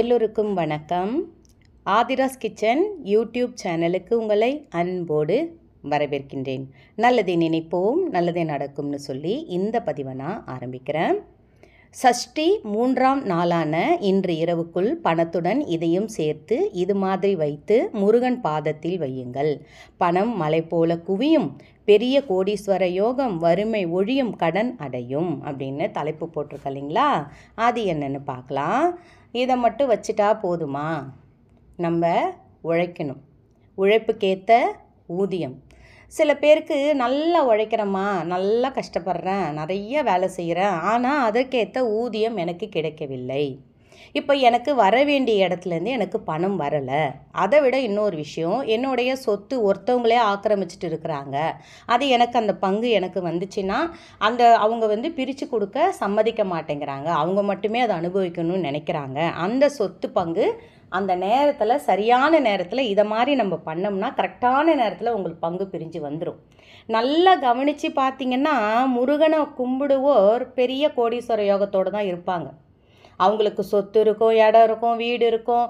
எல்லோருக்கும் வணக்கம் Aadhira's kitchen YouTube சேனலுக்கு உங்களை அன்போடு வரவேற்கின்றேன் நல்லதை நினைப்போம் நல்லதே நடக்கும்னு சொல்லி இந்த பதிவை நான் ஆரம்பிக்கிறேன் சஷ்டி மூன்றாம் நாளான இன்று இரவுக்குள் பணத்துடன் இதையும் சேர்த்து இது மாதிரி வைத்து முருகன் பாதத்தில் வையுங்கள் பணம் மலை போல குவியும் பெரிய கோடீஸ்வர யோகம் வறுமை ஒழியும் கடன் அடையும் அப்படின்னு தலைப்பு போட்டிருக்க இல்லைங்களா அது என்னென்னு பார்க்கலாம் இதை மட்டும் வச்சுட்டா போதுமா நம்ம உழைக்கணும் உழைப்புக்கேற்ற ஊதியம் சில பேருக்கு நல்லா உழைக்கிறேம்மா நல்லா கஷ்டப்படுறேன் நிறைய வேலை செய்கிறேன் ஆனால் அதற்கேற்ற ஊதியம் எனக்கு கிடைக்கவில்லை இப்போ எனக்கு வர வேண்டிய இடத்துலேருந்து எனக்கு பணம் வரலை அதை விட இன்னொரு விஷயம் என்னுடைய சொத்து ஒருத்தவங்களே ஆக்கிரமிச்சிட்டு இருக்கிறாங்க அது எனக்கு அந்த பங்கு எனக்கு வந்துச்சுன்னா அந்த அவங்க வந்து பிரித்து கொடுக்க சம்மதிக்க மாட்டேங்கிறாங்க அவங்க மட்டுமே அதை அனுபவிக்கணும்னு நினைக்கிறாங்க அந்த சொத்து பங்கு அந்த நேரத்தில் சரியான நேரத்தில் இதை மாதிரி நம்ம பண்ணோம்னா கரெக்டான நேரத்தில் உங்களுக்கு பங்கு பிரிஞ்சு வந்துடும் நல்லா கவனித்து பார்த்தீங்கன்னா முருகனை கும்பிடுவோர் பெரிய கோடீஸ்வர யோகத்தோடு தான் இருப்பாங்க அவங்களுக்கு சொத்து இருக்கும் இடம் இருக்கும் வீடு இருக்கும்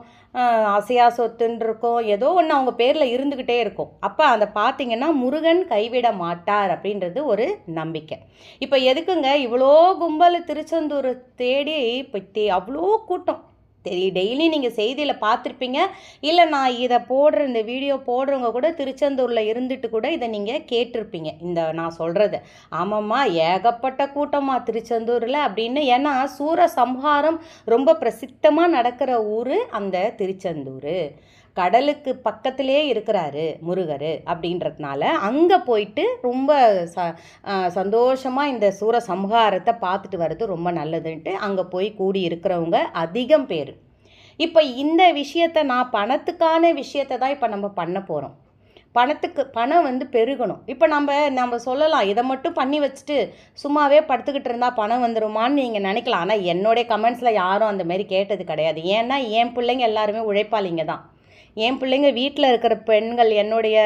அசையா சொத்துன்னு இருக்கும் ஏதோ ஒன்று அவங்க பேரில் இருந்துக்கிட்டே இருக்கும் அப்போ அதை பார்த்தீங்கன்னா முருகன் கைவிட மாட்டார் அப்படின்றது ஒரு நம்பிக்கை இப்போ எதுக்குங்க இவ்வளோ கும்பல் திருச்செந்தூர் தேடி இப்போ தே அவ்வளோ கூட்டம் தெரியும் டெய்லி நீங்கள் செய்தியில் பார்த்துருப்பீங்க இல்லை நான் இதை போடுற இந்த வீடியோ போடுறவங்க கூட திருச்செந்தூரில் இருந்துட்டு கூட இதை நீங்கள் கேட்டிருப்பீங்க இந்த நான் சொல்கிறது ஆமாம்மா ஏகப்பட்ட கூட்டமாக திருச்செந்தூரில் அப்படின்னு ஏன்னா சூர சம்ஹாரம் ரொம்ப பிரசித்தமாக நடக்கிற ஊர் அந்த திருச்செந்தூர் கடலுக்கு பக்கத்திலே இருக்கிறாரு முருகர் அப்படின்றதுனால அங்கே போயிட்டு ரொம்ப ச சந்தோஷமாக இந்த சூர சம்ஹாரத்தை பார்த்துட்டு வர்றது ரொம்ப நல்லதுன்ட்டு அங்கே போய் கூடி இருக்கிறவங்க அதிகம் பேர் இப்போ இந்த விஷயத்தை நான் பணத்துக்கான விஷயத்தை தான் இப்போ நம்ம பண்ண போகிறோம் பணத்துக்கு பணம் வந்து பெருகணும் இப்போ நம்ம நம்ம சொல்லலாம் இதை மட்டும் பண்ணி வச்சுட்டு சும்மாவே படுத்துக்கிட்டு இருந்தால் பணம் வந்துருமான்னு நீங்கள் நினைக்கலாம் ஆனால் என்னுடைய கமெண்ட்ஸில் யாரும் அந்தமாரி கேட்டது கிடையாது ஏன்னா என் பிள்ளைங்க எல்லாருமே உழைப்பாளிங்க தான் என் பிள்ளைங்க வீட்டில் இருக்கிற பெண்கள் என்னுடைய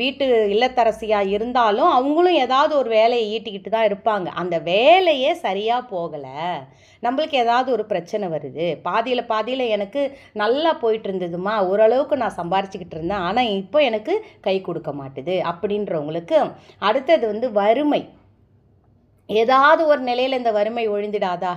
வீட்டு இல்லத்தரசியாக இருந்தாலும் அவங்களும் ஏதாவது ஒரு வேலையை ஈட்டிக்கிட்டு தான் இருப்பாங்க அந்த வேலையே சரியாக போகலை நம்மளுக்கு ஏதாவது ஒரு பிரச்சனை வருது பாதியில் பாதியில் எனக்கு நல்லா போயிட்டு இருந்ததுமா ஓரளவுக்கு நான் சம்பாரிச்சுக்கிட்டு இருந்தேன் ஆனால் இப்போ எனக்கு கை கொடுக்க மாட்டுது அப்படின்றவங்களுக்கு அடுத்தது வந்து வறுமை ஏதாவது ஒரு நிலையில் இந்த வறுமை ஒழிந்திடாதா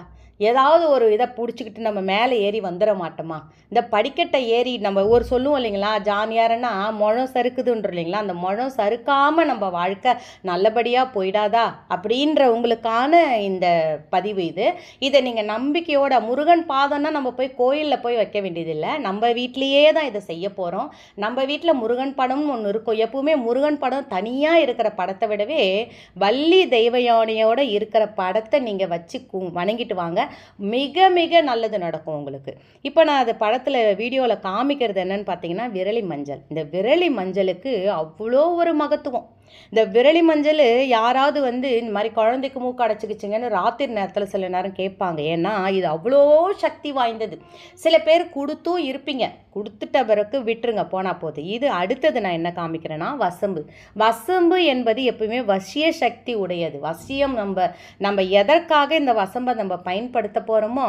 ஏதாவது ஒரு இதை பிடிச்சிக்கிட்டு நம்ம மேலே ஏறி வந்துட மாட்டோமா இந்த படிக்கட்டை ஏறி நம்ம ஒரு சொல்லுவோம் இல்லைங்களா ஜானியாரன்னா முழம் சறுக்குதுன்ற இல்லைங்களா அந்த முழம் சறுக்காமல் நம்ம வாழ்க்கை நல்லபடியாக போயிடாதா அப்படின்ற உங்களுக்கான இந்த பதிவு இது இதை நீங்கள் நம்பிக்கையோட முருகன் பாதம்னா நம்ம போய் கோயிலில் போய் வைக்க வேண்டியதில்லை நம்ம வீட்லேயே தான் இதை செய்ய போகிறோம் நம்ம வீட்டில் முருகன் படம்னு ஒன்று இருக்கும் எப்பவுமே முருகன் படம் தனியாக இருக்கிற படத்தை விடவே வள்ளி தெய்வயானியோட இருக்கிற படத்தை நீங்கள் வச்சு வணங்கிட்டு வாங்க மிக மிக நல்லது நடக்கும் உங்களுக்கு இப்போ நான் அது படத்தில் வீடியோவில் காமிக்கிறது என்னன்னு பார்த்தீங்கன்னா விரலி மஞ்சள் இந்த விரலி மஞ்சளுக்கு அவ்வளோ ஒரு மகத்துவம் இந்த விரலி மஞ்சள் யாராவது வந்து இந்த மாதிரி குழந்தைக்கு மூக்கு அடைச்சிக்கிச்சிங்கன்னு ராத்திரி நேரத்தில் சில நேரம் கேட்பாங்க ஏன்னா இது அவ்வளோ சக்தி வாய்ந்தது சில பேர் கொடுத்தும் இருப்பீங்க கொடுத்துட்ட பிறகு விட்டுருங்க போனால் போகுது இது அடுத்தது நான் என்ன காமிக்கிறேன்னா வசம்பு வசம்பு என்பது எப்பவுமே வசிய சக்தி உடையது வசியம் நம்ம நம்ம எதற்காக இந்த வசம்பை நம்ம பயன்படுத்த போகிறோமோ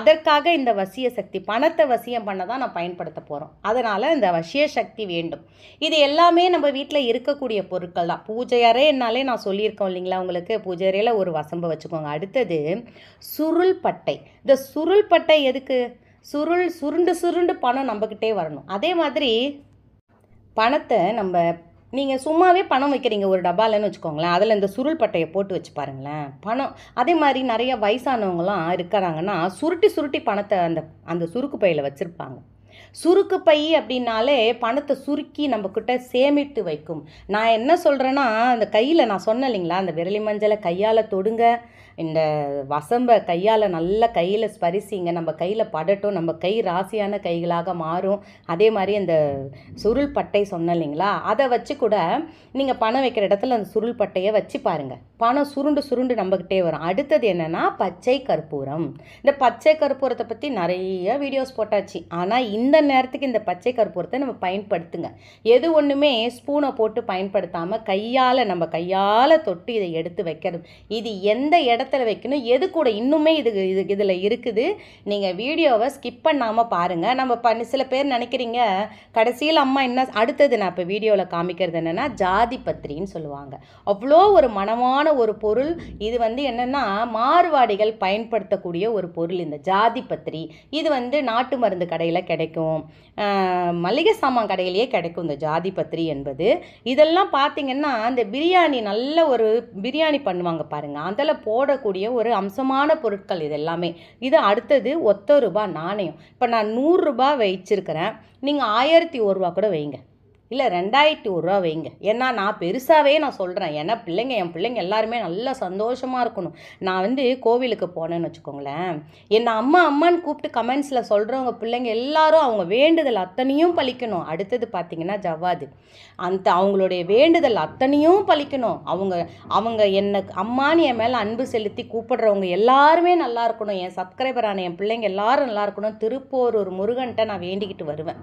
அதற்காக இந்த வசிய சக்தி பணத்தை வசியம் பண்ண தான் நான் பயன்படுத்த போகிறோம் அதனால் இந்த வசிய சக்தி வேண்டும் இது எல்லாமே நம்ம வீட்டில் இருக்கக்கூடிய பொருட்கள் பொருட்கள் தான் பூஜை அறைன்னாலே நான் சொல்லியிருக்கோம் இல்லைங்களா உங்களுக்கு பூஜை அறையில் ஒரு வசம்பு வச்சுக்கோங்க அடுத்தது சுருள் பட்டை இந்த சுருள் பட்டை எதுக்கு சுருள் சுருண்டு சுருண்டு பணம் நம்மக்கிட்டே வரணும் அதே மாதிரி பணத்தை நம்ம நீங்கள் சும்மாவே பணம் வைக்கிறீங்க ஒரு டப்பாலன்னு வச்சுக்கோங்களேன் அதில் இந்த சுருள் பட்டையை போட்டு வச்சு பாருங்களேன் பணம் அதே மாதிரி நிறைய வயசானவங்களாம் இருக்கிறாங்கன்னா சுருட்டி சுருட்டி பணத்தை அந்த அந்த சுருக்கு பையில் வச்சுருப்பாங்க சுருக்கு பை அப்படின்னாலே பணத்தை சுருக்கி நம்மக்கிட்ட சேமித்து வைக்கும் நான் என்ன சொல்கிறேன்னா அந்த கையில் நான் சொன்னேன் இல்லைங்களா அந்த விரலி மஞ்சளை கையால் தொடுங்க இந்த வசம்பை கையால் நல்லா கையில் ஸ்பரிசிங்க நம்ம கையில் படட்டும் நம்ம கை ராசியான கைகளாக மாறும் அதே மாதிரி அந்த சுருள் பட்டை சொன்ன இல்லைங்களா அதை வச்சு கூட நீங்கள் பணம் வைக்கிற இடத்துல அந்த சுருள் பட்டையை வச்சு பாருங்கள் பணம் சுருண்டு சுருண்டு நம்மக்கிட்டே வரும் அடுத்தது என்னென்னா பச்சை கற்பூரம் இந்த பச்சை கற்பூரத்தை பற்றி நிறைய வீடியோஸ் போட்டாச்சு ஆனால் இந்த நேரத்துக்கு இந்த பச்சை கற்பூரத்தை நம்ம பயன்படுத்துங்க எது ஒன்றுமே ஸ்பூனை போட்டு பயன்படுத்தாமல் கையால் நம்ம கையால் தொட்டு இதை எடுத்து வைக்கிறது இது எந்த இடத்துல இடத்துல வைக்கணும் எது கூட இன்னுமே இது இது இதில் இருக்குது நீங்கள் வீடியோவை ஸ்கிப் பண்ணாமல் பாருங்கள் நம்ம பண்ணி சில பேர் நினைக்கிறீங்க கடைசியில் அம்மா என்ன அடுத்தது நான் இப்போ வீடியோவில் காமிக்கிறது என்னென்னா ஜாதி பத்திரின்னு சொல்லுவாங்க அவ்வளோ ஒரு மனமான ஒரு பொருள் இது வந்து என்னென்னா மாறுவாடிகள் பயன்படுத்தக்கூடிய ஒரு பொருள் இந்த ஜாதி பத்திரி இது வந்து நாட்டு மருந்து கடையில் கிடைக்கும் மளிகை சாமான் கடையிலேயே கிடைக்கும் இந்த ஜாதி பத்திரி என்பது இதெல்லாம் பார்த்திங்கன்னா அந்த பிரியாணி நல்ல ஒரு பிரியாணி பண்ணுவாங்க பாருங்கள் அதில் போட இருக்கக்கூடிய ஒரு அம்சமான பொருட்கள் இது எல்லாமே இது அடுத்தது ஒத்த ரூபாய் நாணயம் இப்போ நான் நூறுரூபா வச்சிருக்கிறேன் நீங்கள் ஆயிரத்தி ஒரு ரூபா கூட வைங்க இல்லை ரெண்டாயிரத்தி ரூபா வைங்க ஏன்னா நான் பெருசாகவே நான் சொல்கிறேன் ஏன்னா பிள்ளைங்க என் பிள்ளைங்க எல்லாருமே நல்லா சந்தோஷமாக இருக்கணும் நான் வந்து கோவிலுக்கு போனேன்னு வச்சுக்கோங்களேன் என்னை அம்மா அம்மான்னு கூப்பிட்டு கமெண்ட்ஸில் சொல்கிறவங்க பிள்ளைங்க எல்லாரும் அவங்க வேண்டுதல் அத்தனையும் பழிக்கணும் அடுத்தது பார்த்திங்கன்னா ஜவ்வாது அந்த அவங்களுடைய வேண்டுதல் அத்தனையும் பழிக்கணும் அவங்க அவங்க என்னை அம்மான்னு என் மேலே அன்பு செலுத்தி கூப்பிடுறவங்க எல்லாருமே நல்லா இருக்கணும் என் சப்ஸ்கிரைபரான என் பிள்ளைங்க எல்லாரும் நல்லா இருக்கணும் ஒரு முருகன்ட்ட நான் வேண்டிக்கிட்டு வருவேன்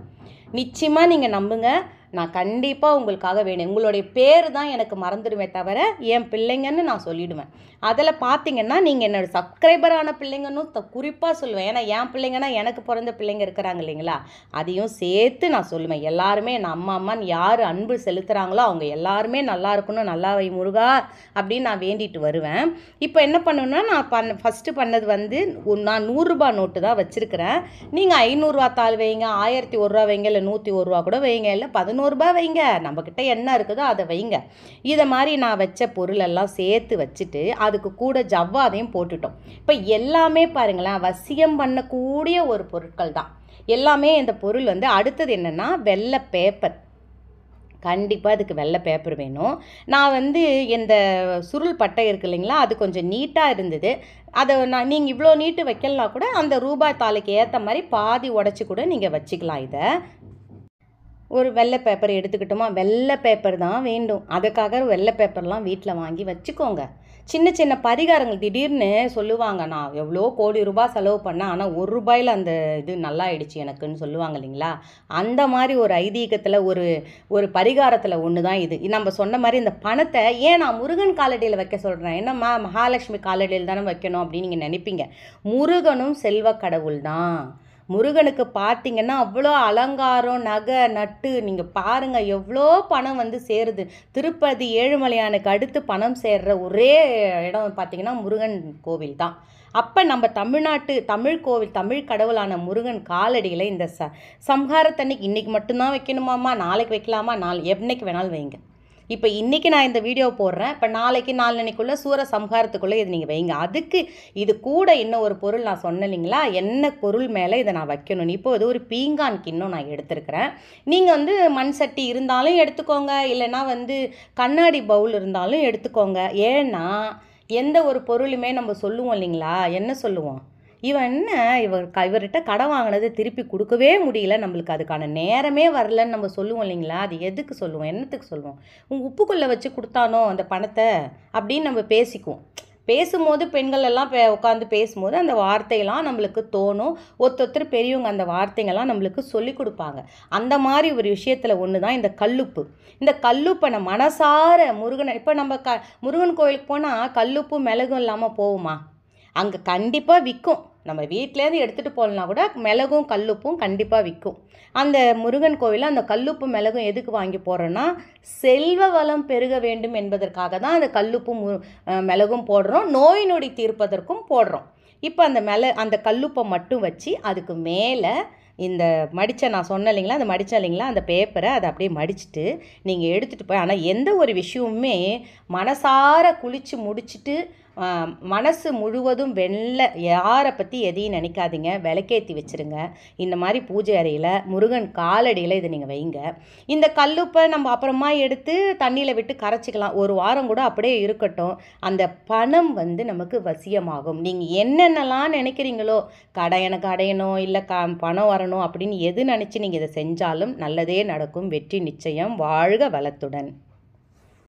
நிச்சயமாக நீங்கள் நம்புங்க நான் கண்டிப்பாக உங்களுக்காக வேணும் உங்களுடைய பேர் தான் எனக்கு மறந்துடுவேன் தவிர என் பிள்ளைங்கன்னு நான் சொல்லிவிடுவேன் அதில் பார்த்தீங்கன்னா நீங்கள் என்னோடய சப்ஸ்கிரைபரான பிள்ளைங்கன்னு குறிப்பாக சொல்லுவேன் ஏன்னா என் பிள்ளைங்கன்னா எனக்கு பிறந்த பிள்ளைங்க இருக்கிறாங்க இல்லைங்களா அதையும் சேர்த்து நான் சொல்லுவேன் எல்லாருமே என் அம்மா அம்மான்னு யார் அன்பு செலுத்துகிறாங்களோ அவங்க எல்லாருமே நல்லா இருக்கணும் நல்லா வை முருகா அப்படின்னு நான் வேண்டிட்டு வருவேன் இப்போ என்ன பண்ணணும்னா நான் பண்ண ஃபஸ்ட்டு பண்ணது வந்து நான் நூறுரூபா நோட்டு தான் வச்சுருக்கிறேன் நீங்கள் ஐநூறுரூவா தாள் வைங்க ஆயிரத்தி ஒரு ரூபா வைங்க இல்லை நூற்றி ஒரு ரூபா கூட வைங்க இல்லை பதினோரு இரநூறுபா வைங்க நம்மக்கிட்ட என்ன இருக்குதோ அதை வைங்க இதை மாதிரி நான் வச்ச பொருளெல்லாம் சேர்த்து வச்சுட்டு அதுக்கு கூட ஜவ்வாதையும் போட்டுட்டோம் இப்போ எல்லாமே பாருங்களேன் வசியம் பண்ணக்கூடிய ஒரு பொருட்கள் தான் எல்லாமே இந்த பொருள் வந்து அடுத்தது என்னென்னா வெள்ளை பேப்பர் கண்டிப்பாக அதுக்கு வெள்ளை பேப்பர் வேணும் நான் வந்து இந்த சுருள் பட்டை இருக்கு இல்லைங்களா அது கொஞ்சம் நீட்டாக இருந்தது அதை நான் நீங்கள் இவ்வளோ நீட்டு வைக்கலாம் கூட அந்த ரூபாய் தாலுக்கு ஏற்ற மாதிரி பாதி உடச்சி கூட நீங்கள் வச்சுக்கலாம் இதை ஒரு வெள்ளை பேப்பர் எடுத்துக்கிட்டோமா வெள்ளை பேப்பர் தான் வேண்டும் அதுக்காக வெள்ளை பேப்பர்லாம் வீட்டில் வாங்கி வச்சுக்கோங்க சின்ன சின்ன பரிகாரங்கள் திடீர்னு சொல்லுவாங்க நான் எவ்வளோ கோடி ரூபாய் செலவு பண்ணேன் ஆனால் ஒரு ரூபாயில் அந்த இது நல்லா ஆயிடுச்சு எனக்குன்னு சொல்லுவாங்க இல்லைங்களா அந்த மாதிரி ஒரு ஐதீகத்தில் ஒரு ஒரு பரிகாரத்தில் ஒன்று தான் இது நம்ம சொன்ன மாதிரி இந்த பணத்தை ஏன் நான் முருகன் காலடியில் வைக்க சொல்கிறேன் என்னம்மா மகாலட்சுமி காலடியில் தானே வைக்கணும் அப்படின்னு நீங்கள் நினைப்பீங்க முருகனும் செல்வ கடவுள் தான் முருகனுக்கு பார்த்தீங்கன்னா அவ்வளோ அலங்காரம் நகை நட்டு நீங்கள் பாருங்கள் எவ்வளோ பணம் வந்து சேருது திருப்பதி ஏழுமலையானுக்கு அடுத்து பணம் சேர்ற ஒரே இடம் பார்த்தீங்கன்னா முருகன் கோவில் தான் அப்போ நம்ம தமிழ்நாட்டு தமிழ் கோவில் தமிழ் கடவுளான முருகன் காலடியில் இந்த ச சம்ஹாரத்தன்னைக்கு இன்றைக்கி மட்டும்தான் வைக்கணுமாம்மா நாளைக்கு வைக்கலாமா நாள் என்னைக்கு வேணாலும் வைங்க இப்போ இன்றைக்கி நான் இந்த வீடியோ போடுறேன் இப்போ நாளைக்கு நாலனைக்குள்ளே சூர சம்ஹாரத்துக்குள்ளே இது நீங்கள் வைங்க அதுக்கு இது கூட இன்னும் ஒரு பொருள் நான் சொன்னேன் இல்லைங்களா என்ன பொருள் மேலே இதை நான் வைக்கணும் இப்போ இது ஒரு பீங்கான் கிண்ணம் நான் எடுத்துருக்கிறேன் நீங்கள் வந்து மண் சட்டி இருந்தாலும் எடுத்துக்கோங்க இல்லைனா வந்து கண்ணாடி பவுல் இருந்தாலும் எடுத்துக்கோங்க ஏன்னா எந்த ஒரு பொருளுமே நம்ம சொல்லுவோம் இல்லைங்களா என்ன சொல்லுவோம் இவன் என்ன இவர் க இவர்கிட்ட கடன் வாங்கினது திருப்பி கொடுக்கவே முடியல நம்மளுக்கு அதுக்கான நேரமே வரலன்னு நம்ம சொல்லுவோம் இல்லைங்களா அது எதுக்கு சொல்லுவோம் என்னத்துக்கு சொல்லுவோம் உங்கள் உப்புக்குள்ளே வச்சு கொடுத்தானோ அந்த பணத்தை அப்படின்னு நம்ம பேசிக்குவோம் பேசும்போது பெண்கள் எல்லாம் பே உட்காந்து பேசும்போது அந்த வார்த்தையெல்லாம் நம்மளுக்கு தோணும் ஒருத்தர் பெரியவங்க அந்த வார்த்தைங்கள்லாம் நம்மளுக்கு சொல்லி கொடுப்பாங்க அந்த மாதிரி ஒரு விஷயத்தில் ஒன்று தான் இந்த கல்லுப்பு இந்த கல்லுப்பை நம்ம மனசார முருகனை இப்போ நம்ம க முருகன் கோயிலுக்கு போனால் கல்லுப்பு மிளகும் இல்லாமல் போகுமா அங்கே கண்டிப்பாக விற்கும் நம்ம வீட்டிலேருந்து எடுத்துகிட்டு போகலனா கூட மிளகும் கல்லுப்பும் கண்டிப்பாக விற்கும் அந்த முருகன் கோவிலில் அந்த கல்லுப்பு மிளகும் எதுக்கு வாங்கி போடுறோன்னா செல்வ வளம் பெருக வேண்டும் என்பதற்காக தான் அந்த கல்லுப்பும் மிளகும் போடுறோம் நோய் நொடி தீர்ப்பதற்கும் போடுறோம் இப்போ அந்த மெல அந்த கல்லுப்பை மட்டும் வச்சு அதுக்கு மேலே இந்த மடித்த நான் சொன்ன இல்லைங்களா அந்த மடித்த இல்லைங்களா அந்த பேப்பரை அதை அப்படியே மடிச்சுட்டு நீங்கள் எடுத்துகிட்டு போய் ஆனால் எந்த ஒரு விஷயமுமே மனசார குளித்து முடிச்சுட்டு மனசு முழுவதும் வெளில யாரை பற்றி எதையும் நினைக்காதீங்க விளக்கேற்றி வச்சுருங்க இந்த மாதிரி பூஜை அறையில் முருகன் காலடியில் இதை நீங்கள் வைங்க இந்த கல்லுப்பை நம்ம அப்புறமா எடுத்து தண்ணியில் விட்டு கரைச்சிக்கலாம் ஒரு வாரம் கூட அப்படியே இருக்கட்டும் அந்த பணம் வந்து நமக்கு வசியமாகும் நீங்கள் என்னென்னலாம் நினைக்கிறீங்களோ கடை எனக்கு அடையணும் இல்லை க பணம் வரணும் அப்படின்னு எது நினச்சி நீங்கள் இதை செஞ்சாலும் நல்லதே நடக்கும் வெற்றி நிச்சயம் வாழ்க வளத்துடன்